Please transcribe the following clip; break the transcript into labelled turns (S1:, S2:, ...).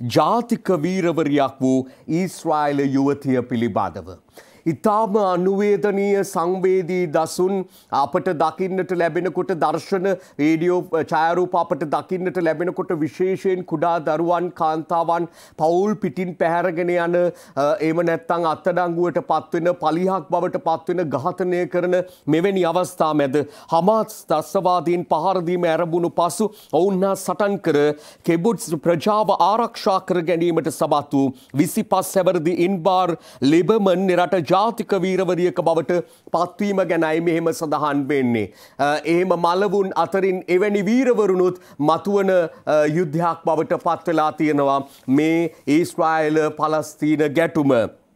S1: ජාතික වීරවරයක් වූ ඊස්රායිල යුවතිය පිළිබඳව. ඉතාම අනුවේදනීය සංවේදී දසුන් අපට දකින්නට ලැබෙනකොට දර්ශන වීඩියෝ ඡායාරූප අපට දකින්නට ලැබෙනකොට විශේෂයෙන් කුඩා දරුවන් කාන්තාවන් පවුල් පිටින් පැහැරගෙන යන එහෙම නැත්නම් අත්අඩංගුවට පත්වෙන පලිහක් බවට පත්වෙන ඝාතනය කරන මෙවැනි අවස්ථා මැද හමාස් දස්සවාදීන් පහර දීම ඇරඹුණු පසු ඔවුන් හා සටන් කර කෙබුට්ස් ප්‍රජාව ආරක්ෂා කර ගැනීමට සබත් වූ 25 සැවරදී ඉන්බාර් ලිබමන් නිර රට ජාතික වීරවරියක බවට පත්වීම ගැනයි මෙහෙම සඳහන් වෙන්නේ. එහෙම මලවුන් අතරින් එවැනි වීරවරුණුත් මතුවන යුද්ධයක් බවට පත්වෙලා තියෙනවා මේ ඊස්ට්‍රයිල් පලස්තීන ගැටුම.